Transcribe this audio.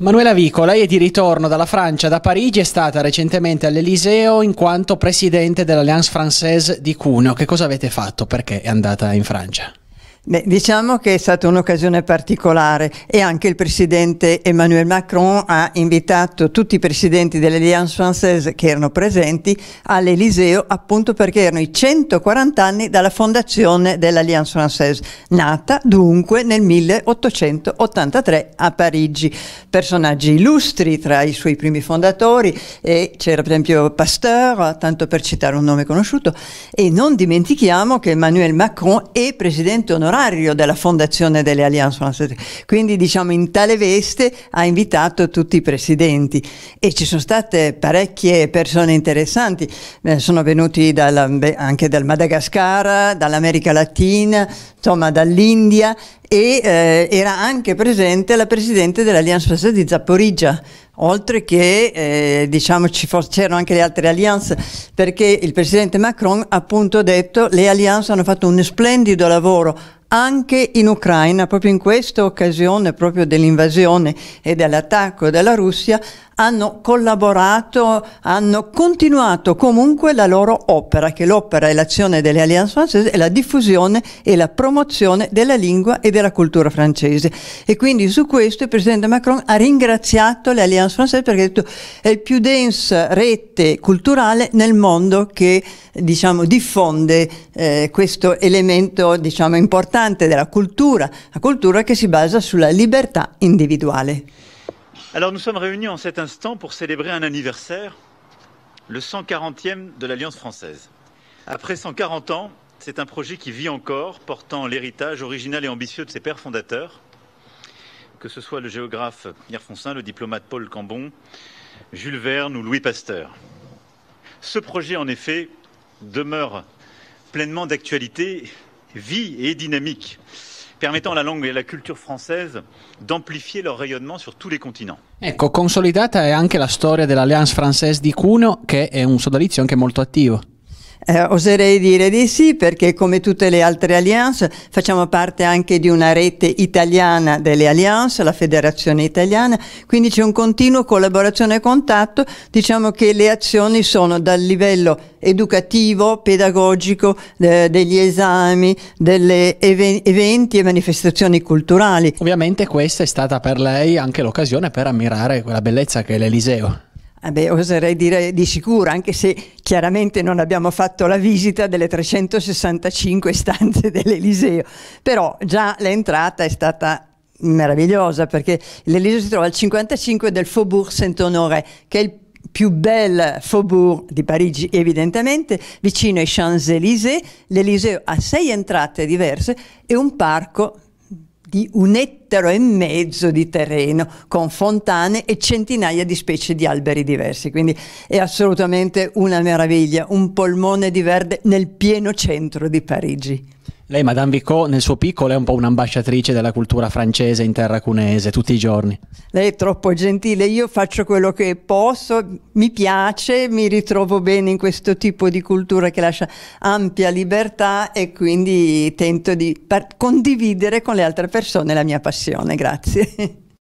Manuela Vico, lei è di ritorno dalla Francia, da Parigi, è stata recentemente all'Eliseo in quanto presidente dell'Alliance Française di Cuneo. Che cosa avete fatto? Perché è andata in Francia? Beh, diciamo che è stata un'occasione particolare e anche il presidente Emmanuel Macron ha invitato tutti i presidenti dell'Alliance Française che erano presenti all'Eliseo appunto perché erano i 140 anni dalla fondazione dell'Alliance Française, nata dunque nel 1883 a Parigi. Personaggi illustri tra i suoi primi fondatori c'era per esempio Pasteur, tanto per citare un nome conosciuto, e non dimentichiamo che Emmanuel Macron è presidente onorario funzionario della Fondazione delle Allianz Française. Quindi diciamo in tale veste ha invitato tutti i presidenti e ci sono state parecchie persone interessanti, eh, sono venuti dalla, anche dal Madagascar, dall'America Latina, insomma dall'India e eh, era anche presente la presidente dell'Allianz Française di Zaporizia, oltre che eh, diciamo c'erano anche le altre alliance, perché il presidente Macron appunto ha detto che le alliance hanno fatto un splendido lavoro anche in Ucraina, proprio in questa occasione proprio dell'invasione e dell'attacco della Russia, hanno collaborato, hanno continuato comunque la loro opera, che l'opera e l'azione delle Alliance francese, è la diffusione e la promozione della lingua e della cultura francese. E quindi su questo il Presidente Macron ha ringraziato le Alliance francese perché ha detto è il più densa rete culturale nel mondo che diciamo, diffonde eh, questo elemento diciamo, importante de la culture, la culture qui se base sur la liberté individuelle. Alors nous sommes réunis en cet instant pour célébrer un anniversaire, le 140e de l'Alliance française. Après 140 ans, c'est un projet qui vit encore, portant l'héritage original et ambitieux de ses pères fondateurs, que ce soit le géographe Pierre Fonsin, le diplomate Paul Cambon, Jules Verne ou Louis Pasteur. Ce projet, en effet, demeure pleinement d'actualité vie et dynamique, permettant à la langue et à la culture française d'amplifier leur rayonnement sur tous les continents. Ecco, consolidata è anche la storia l'alliance Française di Cuno, che è un sodalizio anche molto attivo. Eh, oserei dire di sì perché come tutte le altre alliance facciamo parte anche di una rete italiana delle alliance, la Federazione Italiana, quindi c'è un continuo collaborazione e contatto, diciamo che le azioni sono dal livello educativo, pedagogico, eh, degli esami, degli even eventi e manifestazioni culturali. Ovviamente questa è stata per lei anche l'occasione per ammirare quella bellezza che è l'Eliseo. Eh beh, oserei dire di sicuro, anche se chiaramente non abbiamo fatto la visita delle 365 stanze dell'Eliseo, però già l'entrata è stata meravigliosa perché l'Eliseo si trova al 55 del Faubourg Saint-Honoré, che è il più bel faubourg di Parigi evidentemente, vicino ai Champs-Élysées, l'Eliseo ha sei entrate diverse e un parco di un ettaro e mezzo di terreno con fontane e centinaia di specie di alberi diversi, quindi è assolutamente una meraviglia, un polmone di verde nel pieno centro di Parigi. Lei, Madame Vico, nel suo piccolo è un po' un'ambasciatrice della cultura francese in terra cunese tutti i giorni. Lei è troppo gentile, io faccio quello che posso, mi piace, mi ritrovo bene in questo tipo di cultura che lascia ampia libertà e quindi tento di condividere con le altre persone la mia passione. Grazie.